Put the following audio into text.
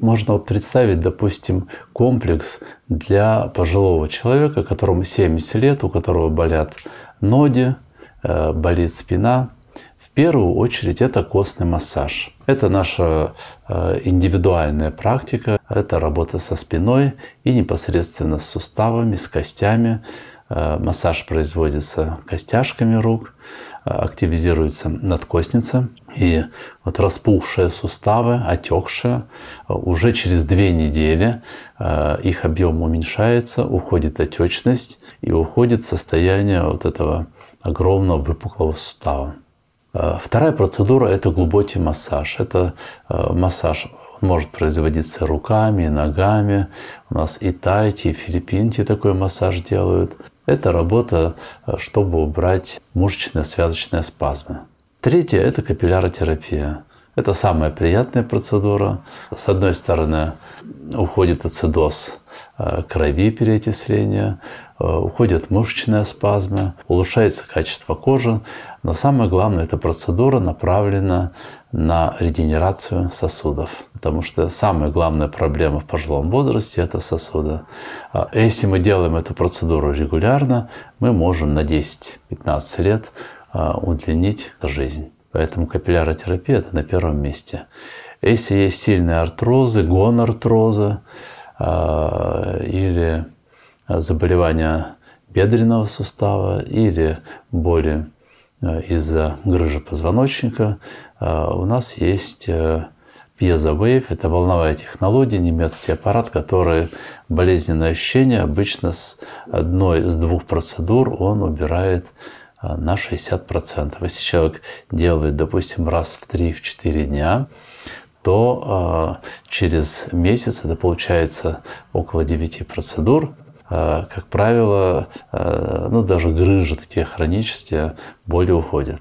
Можно вот представить, допустим, комплекс для пожилого человека, которому 70 лет, у которого болят ноги, э, болит спина. В первую очередь это костный массаж. Это наша э, индивидуальная практика, это работа со спиной и непосредственно с суставами, с костями, Э, массаж производится костяшками рук, э, активизируется надкостница, и вот распухшие суставы, отекшие, э, уже через две недели их объем уменьшается, уходит отечность и уходит состояние вот этого огромного выпуклого сустава. Вторая процедура – это глубокий массаж. Это массаж он может производиться руками, ногами. У нас и тайти, и филиппинки такой массаж делают. Это работа, э, чтобы убрать мышечно-связочные спазмы. Третье – это капилляротерапия. Это самая приятная процедура. С одной стороны, уходит ацидоз э, крови переотесления, э, уходят мышечные спазмы, улучшается качество кожи. Но самое главное, эта процедура направлена на регенерацию сосудов. Потому что самая главная проблема в пожилом возрасте – это сосуды. А если мы делаем эту процедуру регулярно, мы можем на 10-15 лет а, удлинить жизнь. Поэтому капилляротерапия – это на первом месте. Если есть сильные артрозы, гонартрозы а, или заболевания бедренного сустава или боли Э, из-за грыжи позвоночника, э, у нас есть э, пьезовейв, это волновая технология, немецкий аппарат, который болезненное ощущение обычно с одной из двух процедур он убирает на 60%. Если человек делает, допустим, раз в 3-4 дня, то через месяц это получается около 9 процедур, а, как правило, а, ну, даже грыжи такие хронические, боли уходят.